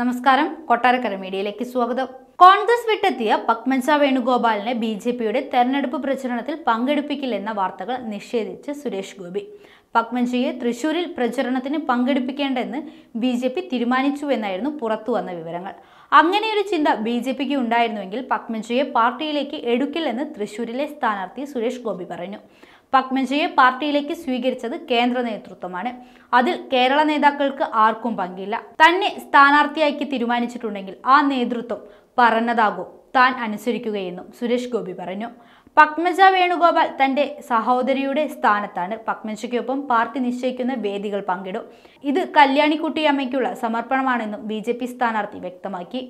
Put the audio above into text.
നമസ്കാരം കൊട്ടാരക്കര മീഡിയയിലേക്ക് സ്വാഗതം കോൺഗ്രസ് വിട്ടെത്തിയ പത്മജ വേണുഗോപാലിനെ ബി ജെ പിയുടെ തെരഞ്ഞെടുപ്പ് പ്രചരണത്തിൽ പങ്കെടുപ്പിക്കില്ലെന്ന വാർത്തകൾ നിഷേധിച്ച് സുരേഷ് ഗോപി പത്മജയെ തൃശൂരിൽ പ്രചരണത്തിന് പങ്കെടുപ്പിക്കേണ്ടെന്ന് ബി ജെ പി തീരുമാനിച്ചുവെന്നായിരുന്നു വന്ന വിവരങ്ങൾ അങ്ങനെയൊരു ചിന്ത ബി ജെ പിക്ക് ഉണ്ടായിരുന്നുവെങ്കിൽ പത്മജയെ പാർട്ടിയിലേക്ക് എടുക്കില്ലെന്ന് തൃശൂരിലെ സ്ഥാനാർത്ഥി സുരേഷ് ഗോപി പറഞ്ഞു പത്മജയെ പാർട്ടിയിലേക്ക് സ്വീകരിച്ചത് കേന്ദ്ര നേതൃത്വമാണ് അതിൽ കേരള നേതാക്കൾക്ക് ആർക്കും പങ്കില്ല തന്നെ സ്ഥാനാർത്ഥി ഐക്യ തീരുമാനിച്ചിട്ടുണ്ടെങ്കിൽ ആ നേതൃത്വം പറഞ്ഞതാകും താൻ അനുസരിക്കുകയെന്നും സുരേഷ് ഗോപി പറഞ്ഞു പത്മജ വേണുഗോപാൽ തന്റെ സഹോദരിയുടെ സ്ഥാനത്താണ് പത്മജയ്ക്കൊപ്പം പാർട്ടി നിശ്ചയിക്കുന്ന വേദികൾ പങ്കിടും ഇത് കല്യാണിക്കുട്ടിയമ്മയ്ക്കുള്ള സമർപ്പണമാണെന്നും ബി ജെ പി സ്ഥാനാർത്ഥി വ്യക്തമാക്കി